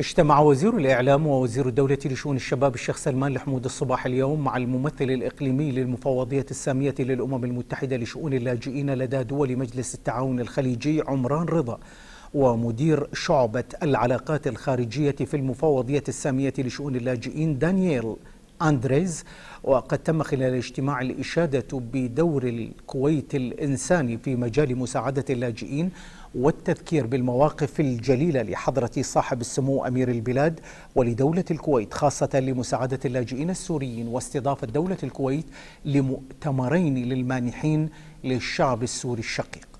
اجتمع وزير الإعلام ووزير الدولة لشؤون الشباب الشيخ سلمان الحمود الصباح اليوم مع الممثل الإقليمي للمفوضية السامية للأمم المتحدة لشؤون اللاجئين لدى دول مجلس التعاون الخليجي عمران رضا ومدير شعبة العلاقات الخارجية في المفوضية السامية لشؤون اللاجئين دانييل أندريز وقد تم خلال الاجتماع الإشادة بدور الكويت الإنساني في مجال مساعدة اللاجئين والتذكير بالمواقف الجليلة لحضرة صاحب السمو أمير البلاد ولدولة الكويت خاصة لمساعدة اللاجئين السوريين واستضافة دولة الكويت لمؤتمرين للمانحين للشعب السوري الشقيق